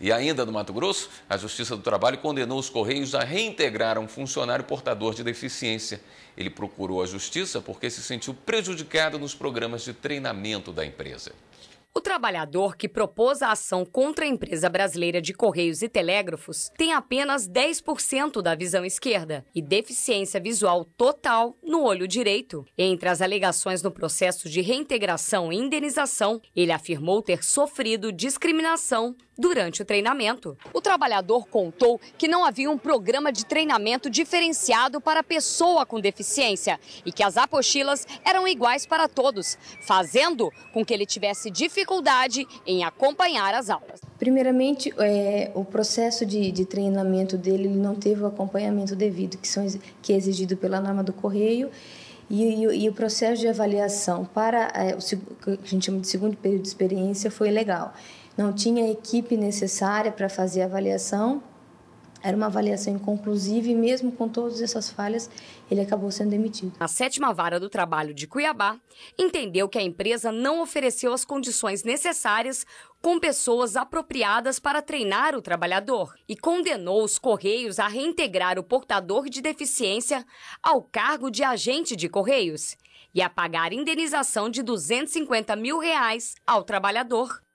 E ainda no Mato Grosso, a Justiça do Trabalho condenou os Correios a reintegrar um funcionário portador de deficiência. Ele procurou a Justiça porque se sentiu prejudicado nos programas de treinamento da empresa. O trabalhador que propôs a ação contra a empresa brasileira de Correios e Telégrafos tem apenas 10% da visão esquerda e deficiência visual total no olho direito. Entre as alegações no processo de reintegração e indenização, ele afirmou ter sofrido discriminação durante o treinamento. O trabalhador contou que não havia um programa de treinamento diferenciado para pessoa com deficiência e que as apostilas eram iguais para todos, fazendo com que ele tivesse dificuldade dificuldade em acompanhar as aulas. Primeiramente, é, o processo de, de treinamento dele não teve o acompanhamento devido que, são, que é exigido pela norma do correio. E, e, e, o processo de avaliação para é, o que a gente chama de segundo período de experiência foi legal. Não tinha equipe necessária para fazer a avaliação era uma avaliação inconclusiva e, mesmo com todas essas falhas, ele acabou sendo demitido. A sétima vara do trabalho de Cuiabá entendeu que a empresa não ofereceu as condições necessárias com pessoas apropriadas para treinar o trabalhador e condenou os Correios a reintegrar o portador de deficiência ao cargo de agente de Correios e a pagar indenização de 250 mil reais ao trabalhador.